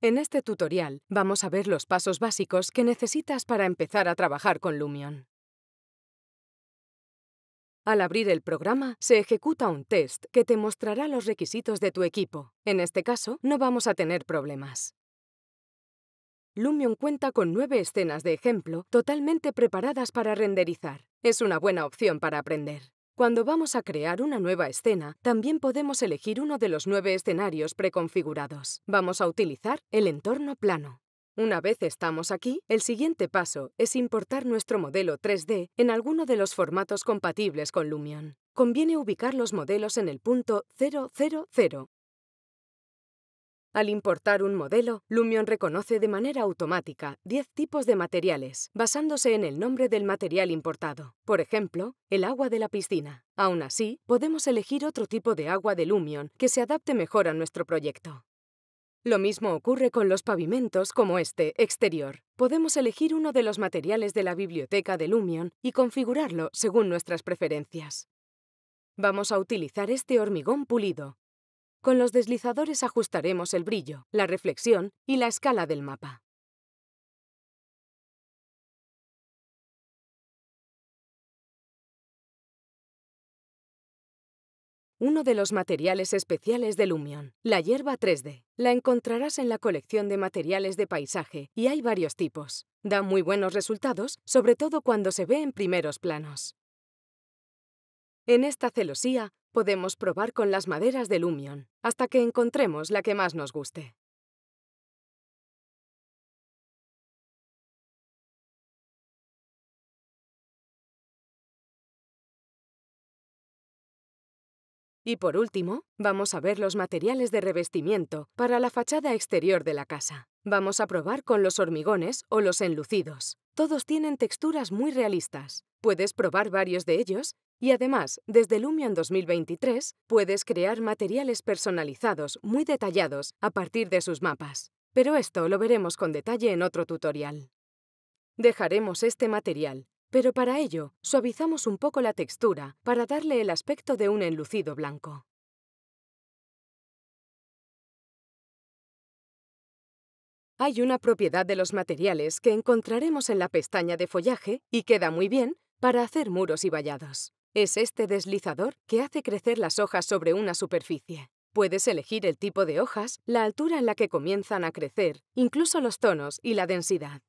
En este tutorial vamos a ver los pasos básicos que necesitas para empezar a trabajar con Lumion. Al abrir el programa, se ejecuta un test que te mostrará los requisitos de tu equipo. En este caso, no vamos a tener problemas. Lumion cuenta con nueve escenas de ejemplo totalmente preparadas para renderizar. Es una buena opción para aprender. Cuando vamos a crear una nueva escena, también podemos elegir uno de los nueve escenarios preconfigurados. Vamos a utilizar el entorno plano. Una vez estamos aquí, el siguiente paso es importar nuestro modelo 3D en alguno de los formatos compatibles con Lumion. Conviene ubicar los modelos en el punto 000 al importar un modelo, Lumion reconoce de manera automática 10 tipos de materiales, basándose en el nombre del material importado, por ejemplo, el agua de la piscina. Aún así, podemos elegir otro tipo de agua de Lumion que se adapte mejor a nuestro proyecto. Lo mismo ocurre con los pavimentos como este, exterior. Podemos elegir uno de los materiales de la biblioteca de Lumion y configurarlo según nuestras preferencias. Vamos a utilizar este hormigón pulido, con los deslizadores ajustaremos el brillo, la reflexión y la escala del mapa. uno de los materiales especiales de Lumion, la hierba 3D. La encontrarás en la colección de materiales de paisaje y hay varios tipos. Da muy buenos resultados, sobre todo cuando se ve en primeros planos. En esta celosía podemos probar con las maderas del Lumion, hasta que encontremos la que más nos guste. Y por último, vamos a ver los materiales de revestimiento para la fachada exterior de la casa. Vamos a probar con los hormigones o los enlucidos. Todos tienen texturas muy realistas. Puedes probar varios de ellos y además, desde Lumion 2023, puedes crear materiales personalizados muy detallados a partir de sus mapas. Pero esto lo veremos con detalle en otro tutorial. Dejaremos este material pero para ello, suavizamos un poco la textura para darle el aspecto de un enlucido blanco. Hay una propiedad de los materiales que encontraremos en la pestaña de follaje y queda muy bien para hacer muros y vallados. Es este deslizador que hace crecer las hojas sobre una superficie. Puedes elegir el tipo de hojas, la altura en la que comienzan a crecer, incluso los tonos y la densidad.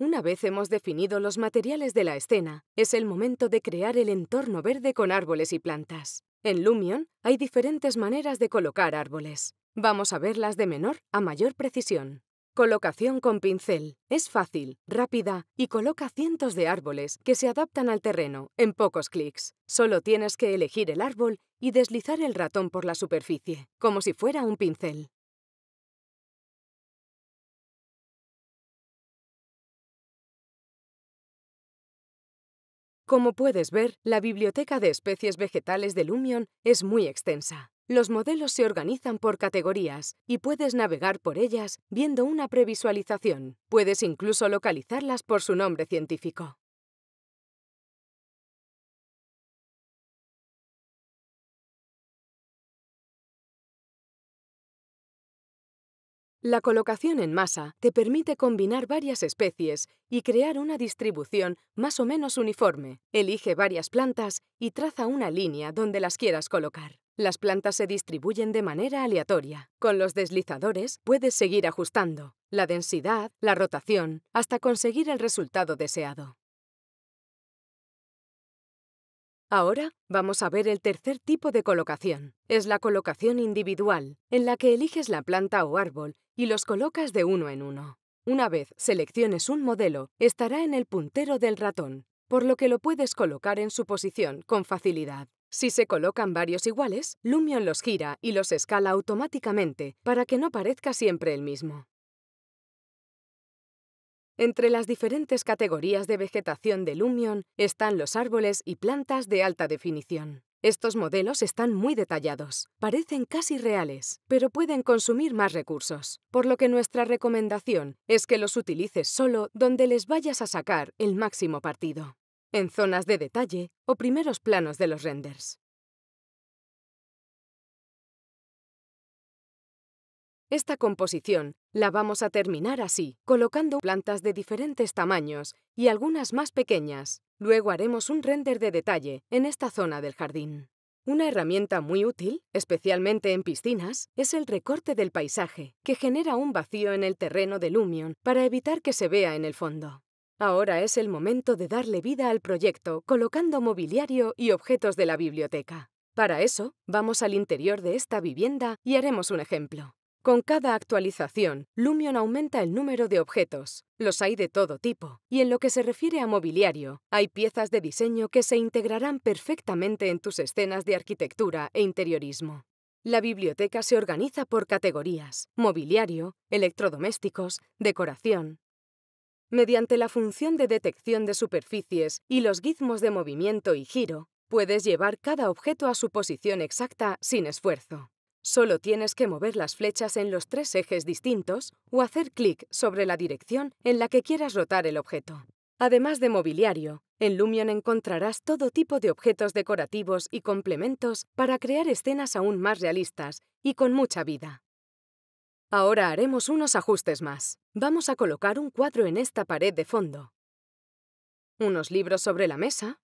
Una vez hemos definido los materiales de la escena, es el momento de crear el entorno verde con árboles y plantas. En Lumion hay diferentes maneras de colocar árboles. Vamos a verlas de menor a mayor precisión. Colocación con pincel. Es fácil, rápida y coloca cientos de árboles que se adaptan al terreno en pocos clics. Solo tienes que elegir el árbol y deslizar el ratón por la superficie, como si fuera un pincel. Como puedes ver, la biblioteca de especies vegetales del Lumion es muy extensa. Los modelos se organizan por categorías y puedes navegar por ellas viendo una previsualización. Puedes incluso localizarlas por su nombre científico. La colocación en masa te permite combinar varias especies y crear una distribución más o menos uniforme. Elige varias plantas y traza una línea donde las quieras colocar. Las plantas se distribuyen de manera aleatoria. Con los deslizadores puedes seguir ajustando la densidad, la rotación, hasta conseguir el resultado deseado. Ahora vamos a ver el tercer tipo de colocación. Es la colocación individual, en la que eliges la planta o árbol y los colocas de uno en uno. Una vez selecciones un modelo, estará en el puntero del ratón, por lo que lo puedes colocar en su posición con facilidad. Si se colocan varios iguales, Lumion los gira y los escala automáticamente para que no parezca siempre el mismo. Entre las diferentes categorías de vegetación de Lumion están los árboles y plantas de alta definición. Estos modelos están muy detallados, parecen casi reales, pero pueden consumir más recursos, por lo que nuestra recomendación es que los utilices solo donde les vayas a sacar el máximo partido, en zonas de detalle o primeros planos de los renders. Esta composición la vamos a terminar así, colocando plantas de diferentes tamaños y algunas más pequeñas. Luego haremos un render de detalle en esta zona del jardín. Una herramienta muy útil, especialmente en piscinas, es el recorte del paisaje, que genera un vacío en el terreno de Lumion para evitar que se vea en el fondo. Ahora es el momento de darle vida al proyecto colocando mobiliario y objetos de la biblioteca. Para eso, vamos al interior de esta vivienda y haremos un ejemplo. Con cada actualización, Lumion aumenta el número de objetos, los hay de todo tipo, y en lo que se refiere a mobiliario, hay piezas de diseño que se integrarán perfectamente en tus escenas de arquitectura e interiorismo. La biblioteca se organiza por categorías, mobiliario, electrodomésticos, decoración. Mediante la función de detección de superficies y los gizmos de movimiento y giro, puedes llevar cada objeto a su posición exacta sin esfuerzo. Solo tienes que mover las flechas en los tres ejes distintos o hacer clic sobre la dirección en la que quieras rotar el objeto. Además de mobiliario, en Lumion encontrarás todo tipo de objetos decorativos y complementos para crear escenas aún más realistas y con mucha vida. Ahora haremos unos ajustes más. Vamos a colocar un cuadro en esta pared de fondo, unos libros sobre la mesa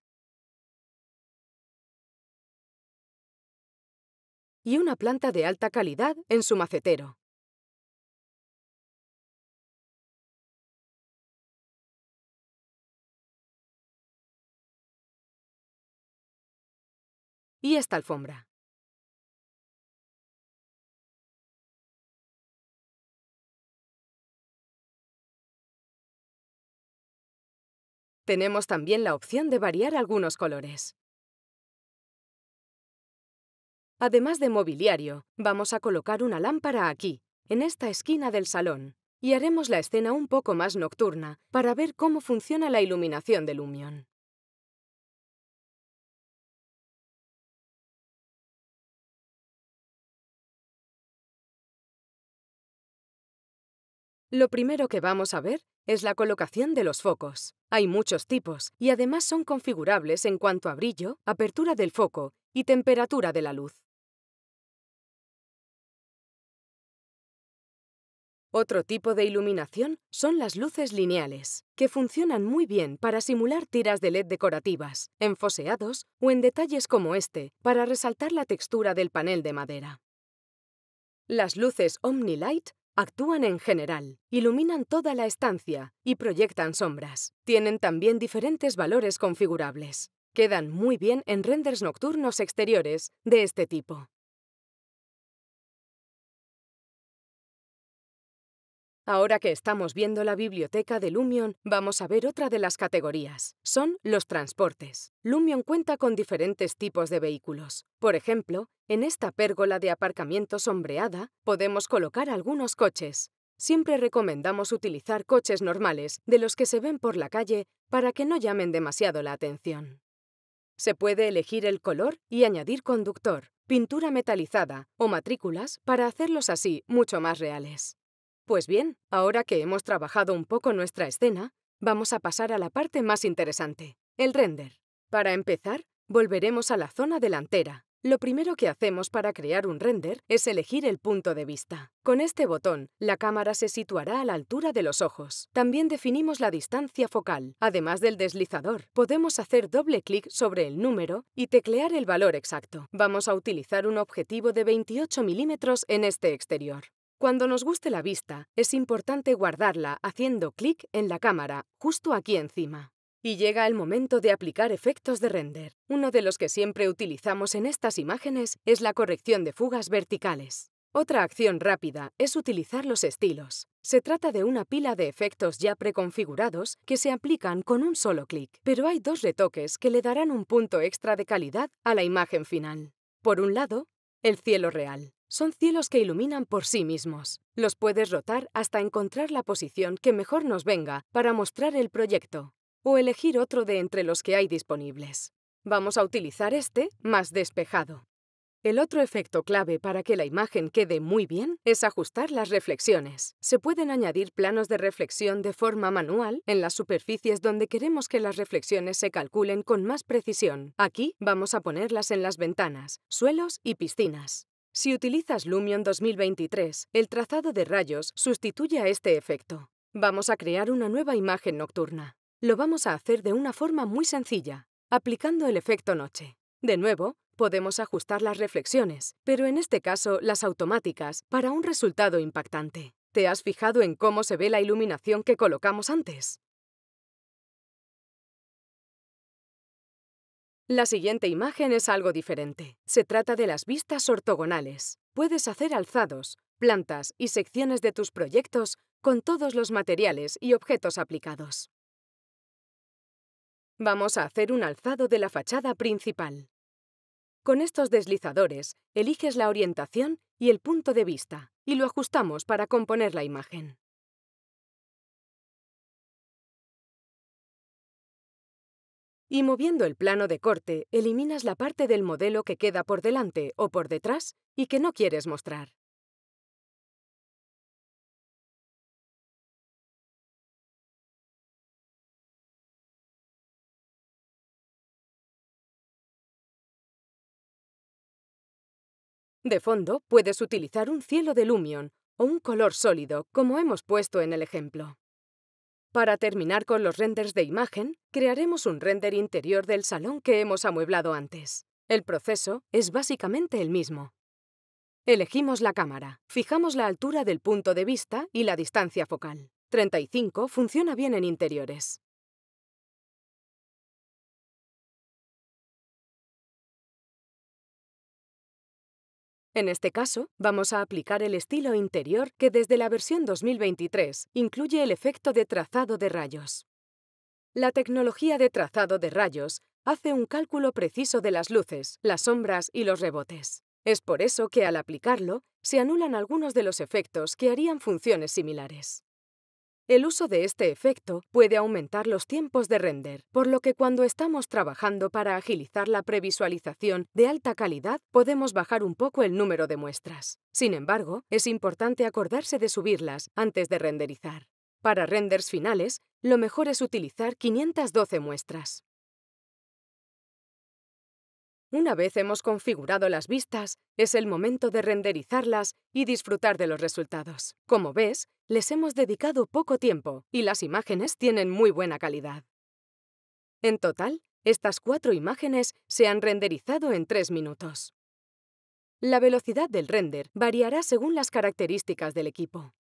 y una planta de alta calidad en su macetero. Y esta alfombra. Tenemos también la opción de variar algunos colores. Además de mobiliario, vamos a colocar una lámpara aquí, en esta esquina del salón, y haremos la escena un poco más nocturna para ver cómo funciona la iluminación del Lumion. Lo primero que vamos a ver es la colocación de los focos. Hay muchos tipos y además son configurables en cuanto a brillo, apertura del foco y temperatura de la luz. Otro tipo de iluminación son las luces lineales, que funcionan muy bien para simular tiras de LED decorativas, en foseados o en detalles como este, para resaltar la textura del panel de madera. Las luces OmniLight actúan en general, iluminan toda la estancia y proyectan sombras. Tienen también diferentes valores configurables. Quedan muy bien en renders nocturnos exteriores de este tipo. Ahora que estamos viendo la biblioteca de Lumion, vamos a ver otra de las categorías. Son los transportes. Lumion cuenta con diferentes tipos de vehículos. Por ejemplo, en esta pérgola de aparcamiento sombreada podemos colocar algunos coches. Siempre recomendamos utilizar coches normales, de los que se ven por la calle, para que no llamen demasiado la atención. Se puede elegir el color y añadir conductor, pintura metalizada o matrículas para hacerlos así mucho más reales. Pues bien, ahora que hemos trabajado un poco nuestra escena, vamos a pasar a la parte más interesante, el render. Para empezar, volveremos a la zona delantera. Lo primero que hacemos para crear un render es elegir el punto de vista. Con este botón, la cámara se situará a la altura de los ojos. También definimos la distancia focal. Además del deslizador, podemos hacer doble clic sobre el número y teclear el valor exacto. Vamos a utilizar un objetivo de 28 milímetros en este exterior. Cuando nos guste la vista, es importante guardarla haciendo clic en la cámara, justo aquí encima. Y llega el momento de aplicar efectos de render. Uno de los que siempre utilizamos en estas imágenes es la corrección de fugas verticales. Otra acción rápida es utilizar los estilos. Se trata de una pila de efectos ya preconfigurados que se aplican con un solo clic, pero hay dos retoques que le darán un punto extra de calidad a la imagen final. Por un lado, el cielo real. Son cielos que iluminan por sí mismos. Los puedes rotar hasta encontrar la posición que mejor nos venga para mostrar el proyecto, o elegir otro de entre los que hay disponibles. Vamos a utilizar este más despejado. El otro efecto clave para que la imagen quede muy bien es ajustar las reflexiones. Se pueden añadir planos de reflexión de forma manual en las superficies donde queremos que las reflexiones se calculen con más precisión. Aquí vamos a ponerlas en las ventanas, suelos y piscinas. Si utilizas Lumion 2023, el trazado de rayos sustituye a este efecto. Vamos a crear una nueva imagen nocturna. Lo vamos a hacer de una forma muy sencilla, aplicando el efecto noche. De nuevo, podemos ajustar las reflexiones, pero en este caso las automáticas, para un resultado impactante. ¿Te has fijado en cómo se ve la iluminación que colocamos antes? La siguiente imagen es algo diferente. Se trata de las vistas ortogonales. Puedes hacer alzados, plantas y secciones de tus proyectos con todos los materiales y objetos aplicados. Vamos a hacer un alzado de la fachada principal. Con estos deslizadores, eliges la orientación y el punto de vista y lo ajustamos para componer la imagen. y moviendo el plano de corte eliminas la parte del modelo que queda por delante o por detrás y que no quieres mostrar. De fondo, puedes utilizar un cielo de Lumion o un color sólido, como hemos puesto en el ejemplo. Para terminar con los renders de imagen, crearemos un render interior del salón que hemos amueblado antes. El proceso es básicamente el mismo. Elegimos la cámara, fijamos la altura del punto de vista y la distancia focal. 35 funciona bien en interiores. En este caso, vamos a aplicar el estilo interior que desde la versión 2023 incluye el efecto de trazado de rayos. La tecnología de trazado de rayos hace un cálculo preciso de las luces, las sombras y los rebotes. Es por eso que al aplicarlo, se anulan algunos de los efectos que harían funciones similares. El uso de este efecto puede aumentar los tiempos de render, por lo que cuando estamos trabajando para agilizar la previsualización de alta calidad, podemos bajar un poco el número de muestras. Sin embargo, es importante acordarse de subirlas antes de renderizar. Para renders finales, lo mejor es utilizar 512 muestras. Una vez hemos configurado las vistas, es el momento de renderizarlas y disfrutar de los resultados. Como ves, les hemos dedicado poco tiempo y las imágenes tienen muy buena calidad. En total, estas cuatro imágenes se han renderizado en tres minutos. La velocidad del render variará según las características del equipo.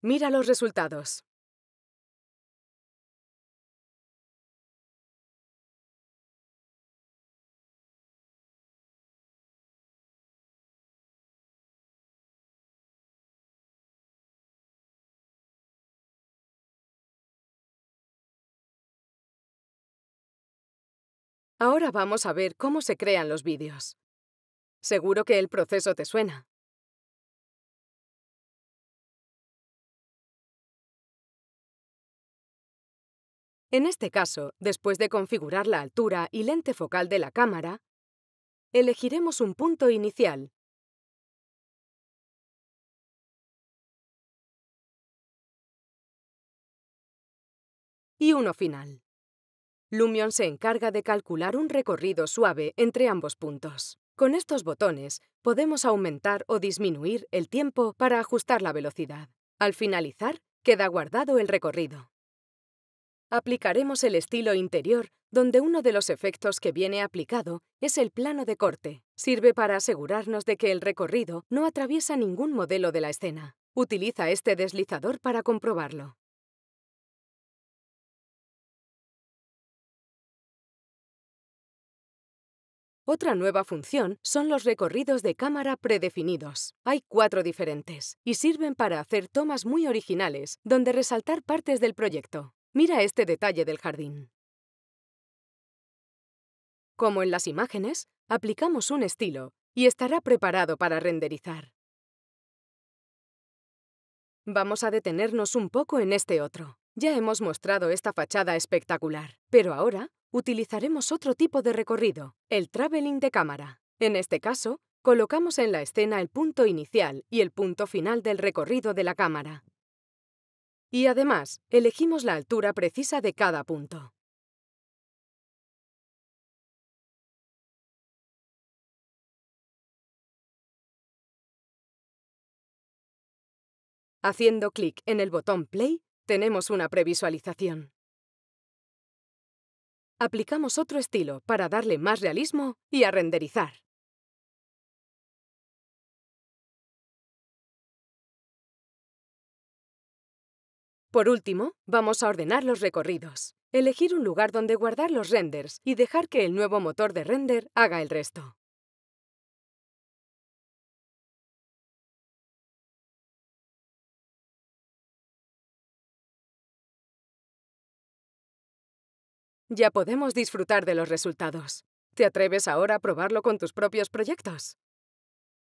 Mira los resultados. Ahora vamos a ver cómo se crean los vídeos. Seguro que el proceso te suena. En este caso, después de configurar la altura y lente focal de la cámara, elegiremos un punto inicial. y uno final. Lumion se encarga de calcular un recorrido suave entre ambos puntos. Con estos botones podemos aumentar o disminuir el tiempo para ajustar la velocidad. Al finalizar, queda guardado el recorrido. Aplicaremos el estilo interior, donde uno de los efectos que viene aplicado es el plano de corte. Sirve para asegurarnos de que el recorrido no atraviesa ningún modelo de la escena. Utiliza este deslizador para comprobarlo. Otra nueva función son los recorridos de cámara predefinidos. Hay cuatro diferentes y sirven para hacer tomas muy originales donde resaltar partes del proyecto. Mira este detalle del jardín. Como en las imágenes, aplicamos un estilo y estará preparado para renderizar. Vamos a detenernos un poco en este otro. Ya hemos mostrado esta fachada espectacular, pero ahora utilizaremos otro tipo de recorrido, el traveling de cámara. En este caso, colocamos en la escena el punto inicial y el punto final del recorrido de la cámara. Y además, elegimos la altura precisa de cada punto. Haciendo clic en el botón Play, tenemos una previsualización aplicamos otro estilo para darle más realismo y a renderizar. Por último, vamos a ordenar los recorridos, elegir un lugar donde guardar los renders y dejar que el nuevo motor de render haga el resto. Ya podemos disfrutar de los resultados. ¿Te atreves ahora a probarlo con tus propios proyectos?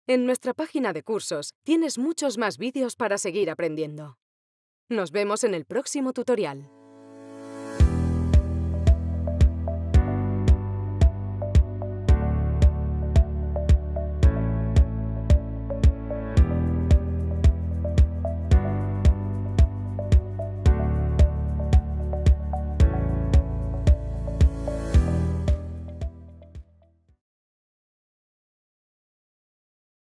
En nuestra página de cursos tienes muchos más vídeos para seguir aprendiendo. Nos vemos en el próximo tutorial.